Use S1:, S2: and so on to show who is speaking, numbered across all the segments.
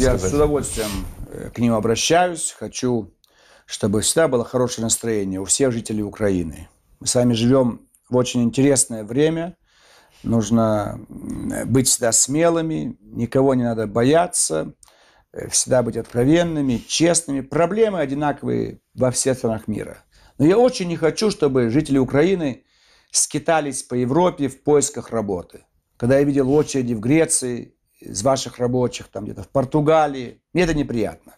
S1: Я с удовольствием
S2: э, к ним обращаюсь. Хочу, чтобы всегда было хорошее настроение у всех жителей Украины. Мы с вами живем в очень интересное время. Нужно быть всегда смелыми, никого не надо бояться, э, всегда быть откровенными, честными. Проблемы одинаковые во всех странах мира. Но я очень не хочу, чтобы жители Украины скитались по Европе в поисках работы. Когда я видел очереди в Греции, из ваших рабочих там где-то в Португалии. Мне это неприятно.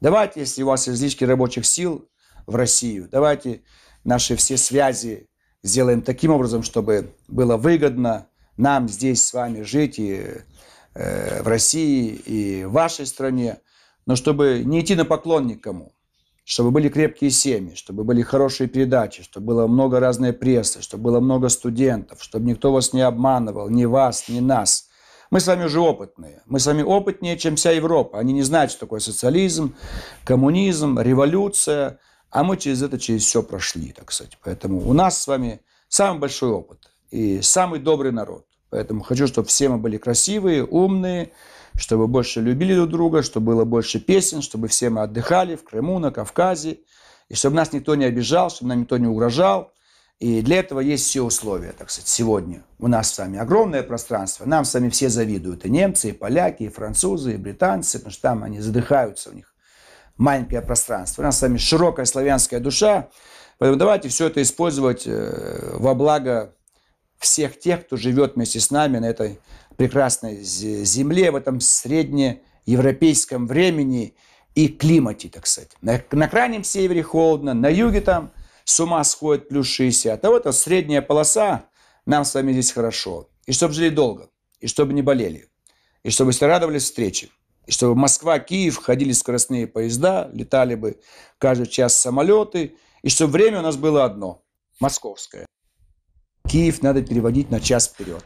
S2: Давайте, если у вас излишки рабочих сил в Россию, давайте наши все связи сделаем таким образом, чтобы было выгодно нам здесь с вами жить и э, в России, и в вашей стране, но чтобы не идти на поклон никому, чтобы были крепкие семьи, чтобы были хорошие передачи, чтобы было много разной прессы, чтобы было много студентов, чтобы никто вас не обманывал, ни вас, ни нас – мы с вами уже опытные. Мы с вами опытнее, чем вся Европа. Они не знают, что такое социализм, коммунизм, революция. А мы через это, через все прошли, так сказать. Поэтому у нас с вами самый большой опыт и самый добрый народ. Поэтому хочу, чтобы все мы были красивые, умные, чтобы больше любили друг друга, чтобы было больше песен, чтобы все мы отдыхали в Крыму, на Кавказе, и чтобы нас никто не обижал, чтобы нам никто не угрожал – и для этого есть все условия, так сказать, сегодня. У нас с вами огромное пространство, нам с вами все завидуют, и немцы, и поляки, и французы, и британцы, потому что там они задыхаются, у них маленькое пространство. У нас с вами широкая славянская душа, поэтому давайте все это использовать э, во благо всех тех, кто живет вместе с нами на этой прекрасной земле, в этом среднеевропейском времени и климате, так сказать. На, на крайнем севере холодно, на юге там – с ума сходит плюс 60. А вот эта средняя полоса, нам с вами здесь хорошо. И чтобы жили долго, и чтобы не болели, и чтобы все радовались встрече, и чтобы Москва, Киев ходили скоростные поезда, летали бы каждый час самолеты, и чтобы время у нас было одно – московское. Киев надо переводить на час вперед.